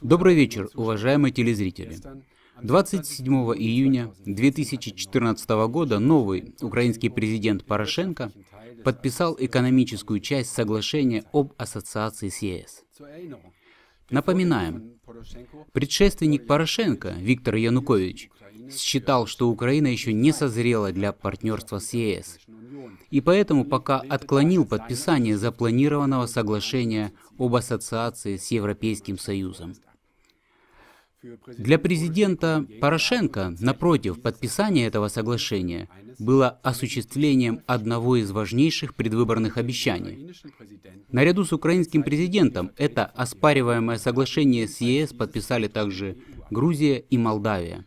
Добрый вечер, уважаемые телезрители. 27 июня 2014 года новый украинский президент Порошенко подписал экономическую часть соглашения об ассоциации с ЕС. Напоминаем, предшественник Порошенко Виктор Янукович считал, что Украина еще не созрела для партнерства с ЕС, и поэтому пока отклонил подписание запланированного соглашения об ассоциации с Европейским Союзом. Для президента Порошенко, напротив, подписание этого соглашения было осуществлением одного из важнейших предвыборных обещаний. Наряду с украинским президентом это оспариваемое соглашение с ЕС подписали также Грузия и Молдавия.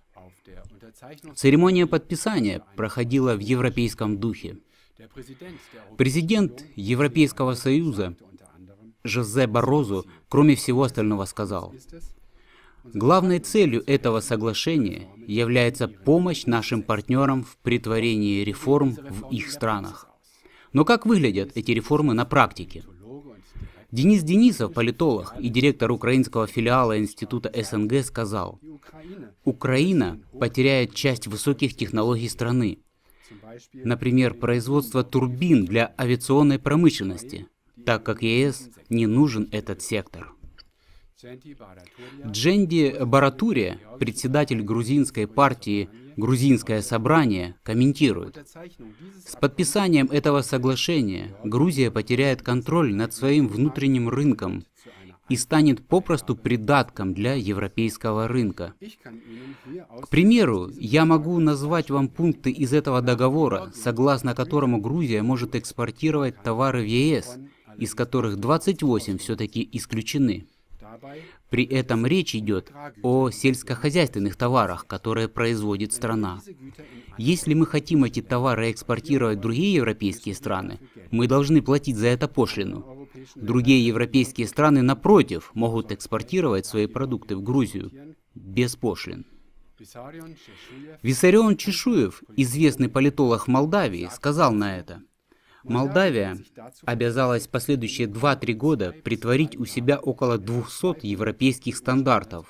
Церемония подписания проходила в европейском духе. Президент Европейского Союза Жозе Барозу, кроме всего остального, сказал, Главной целью этого соглашения является помощь нашим партнерам в притворении реформ в их странах. Но как выглядят эти реформы на практике? Денис Денисов, политолог и директор украинского филиала Института СНГ, сказал, Украина потеряет часть высоких технологий страны, например, производство турбин для авиационной промышленности, так как ЕС не нужен этот сектор. Дженди Баратурия, председатель грузинской партии Грузинское собрание комментирует, с подписанием этого соглашения Грузия потеряет контроль над своим внутренним рынком и станет попросту придатком для европейского рынка. К примеру, я могу назвать вам пункты из этого договора, согласно которому Грузия может экспортировать товары в ЕС, из которых 28 все-таки исключены. При этом речь идет о сельскохозяйственных товарах, которые производит страна. Если мы хотим эти товары экспортировать в другие европейские страны, мы должны платить за это пошлину. Другие европейские страны, напротив, могут экспортировать свои продукты в Грузию без пошлин. Виссарион Чешуев, известный политолог Молдавии, сказал на это – Молдавия обязалась последующие 2-3 года притворить у себя около 200 европейских стандартов.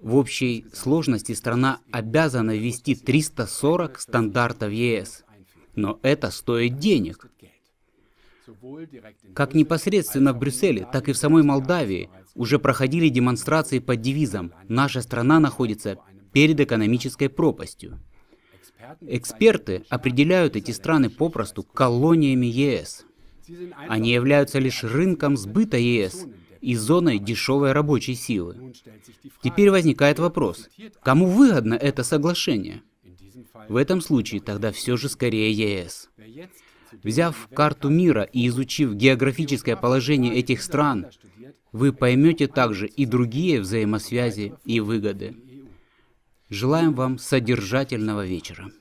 В общей сложности страна обязана ввести 340 стандартов ЕС. Но это стоит денег. Как непосредственно в Брюсселе, так и в самой Молдавии уже проходили демонстрации под девизом «Наша страна находится перед экономической пропастью». Эксперты определяют эти страны попросту колониями ЕС. Они являются лишь рынком сбыта ЕС и зоной дешевой рабочей силы. Теперь возникает вопрос, кому выгодно это соглашение? В этом случае тогда все же скорее ЕС. Взяв карту мира и изучив географическое положение этих стран, вы поймете также и другие взаимосвязи и выгоды. Желаем вам содержательного вечера.